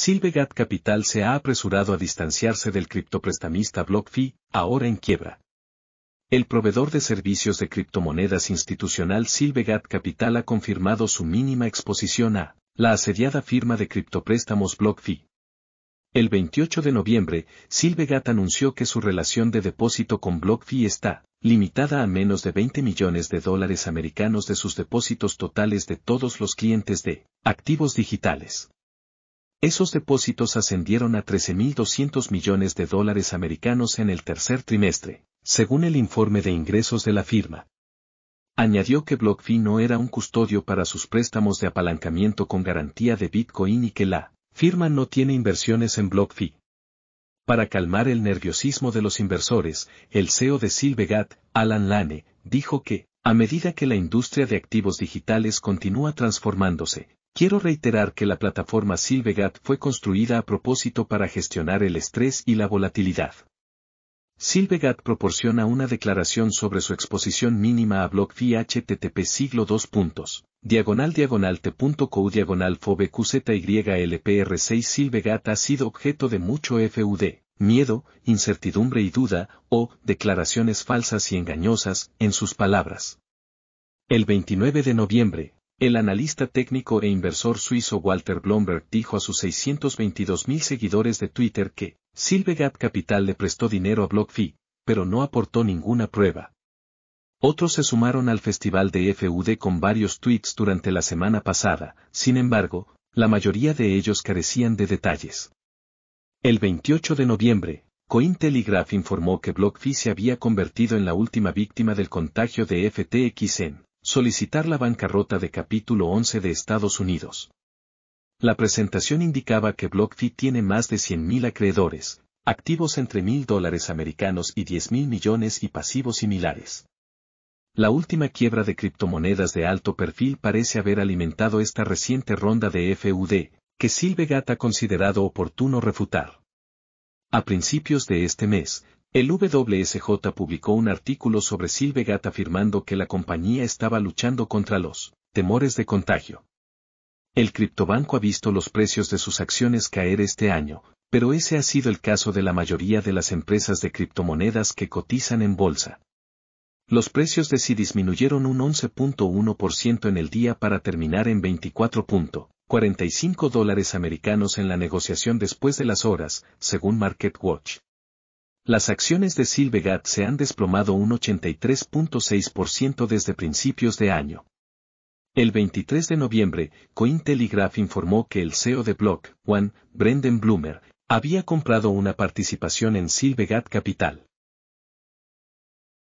Silvegat Capital se ha apresurado a distanciarse del criptoprestamista BlockFi, ahora en quiebra. El proveedor de servicios de criptomonedas institucional Silvegat Capital ha confirmado su mínima exposición a la asediada firma de criptopréstamos BlockFi. El 28 de noviembre, Silvegat anunció que su relación de depósito con BlockFi está limitada a menos de 20 millones de dólares americanos de sus depósitos totales de todos los clientes de activos digitales. Esos depósitos ascendieron a 13.200 millones de dólares americanos en el tercer trimestre, según el informe de ingresos de la firma. Añadió que BlockFi no era un custodio para sus préstamos de apalancamiento con garantía de Bitcoin y que la firma no tiene inversiones en BlockFi. Para calmar el nerviosismo de los inversores, el CEO de Silvegat, Alan Lane, dijo que, a medida que la industria de activos digitales continúa transformándose, Quiero reiterar que la plataforma Silvegat fue construida a propósito para gestionar el estrés y la volatilidad. Silvegat proporciona una declaración sobre su exposición mínima a BlockFi http siglo 2 puntos. Diagonal diagonal t.co diagonal fobqzylpr6 Silvegat ha sido objeto de mucho FUD, miedo, incertidumbre y duda, o declaraciones falsas y engañosas, en sus palabras. El 29 de noviembre, el analista técnico e inversor suizo Walter Blomberg dijo a sus 622.000 seguidores de Twitter que Silvergap Capital le prestó dinero a BlockFi, pero no aportó ninguna prueba. Otros se sumaron al festival de FUD con varios tweets durante la semana pasada, sin embargo, la mayoría de ellos carecían de detalles. El 28 de noviembre, Cointelegraph informó que BlockFi se había convertido en la última víctima del contagio de FTXN solicitar la bancarrota de capítulo 11 de Estados Unidos. La presentación indicaba que BlockFi tiene más de 100.000 acreedores, activos entre mil dólares americanos y 10.000 millones y pasivos similares. La última quiebra de criptomonedas de alto perfil parece haber alimentado esta reciente ronda de FUD, que Silvegat ha considerado oportuno refutar. A principios de este mes, el WSJ publicó un artículo sobre Silvegat afirmando que la compañía estaba luchando contra los temores de contagio. El criptobanco ha visto los precios de sus acciones caer este año, pero ese ha sido el caso de la mayoría de las empresas de criptomonedas que cotizan en bolsa. Los precios de sí disminuyeron un 11.1% en el día para terminar en 24.45 dólares americanos en la negociación después de las horas, según MarketWatch. Las acciones de Silvegat se han desplomado un 83.6% desde principios de año. El 23 de noviembre, Cointelegraph informó que el CEO de Block One, Brendan Bloomer, había comprado una participación en Silvegat Capital.